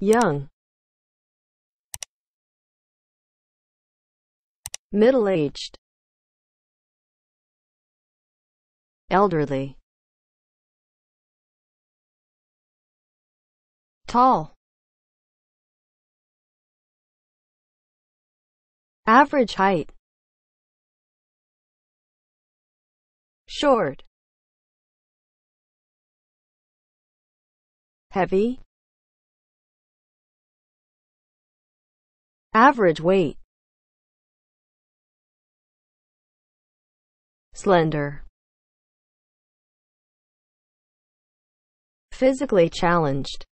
young, middle-aged, elderly, tall, average height, short, heavy, Average weight. Slender. Physically challenged.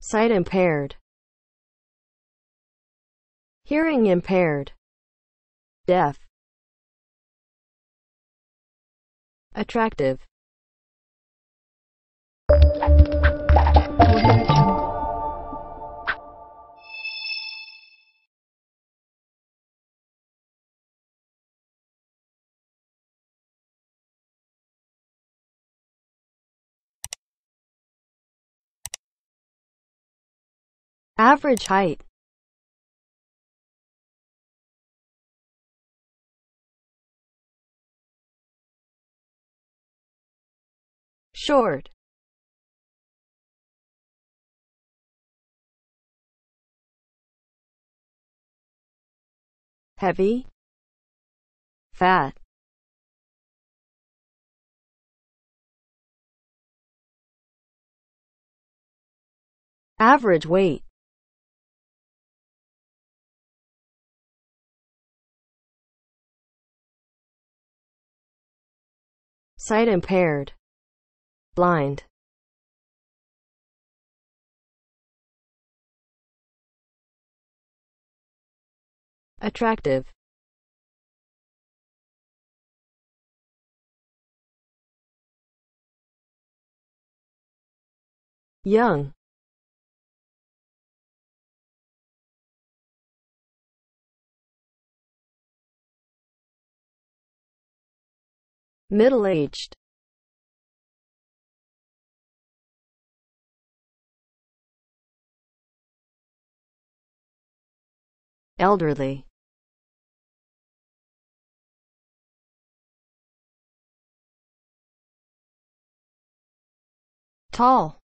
Sight impaired. Hearing impaired. Deaf. Attractive. Average height. Short. Heavy. Fat. Average weight. sight impaired, blind. attractive young middle-aged elderly tall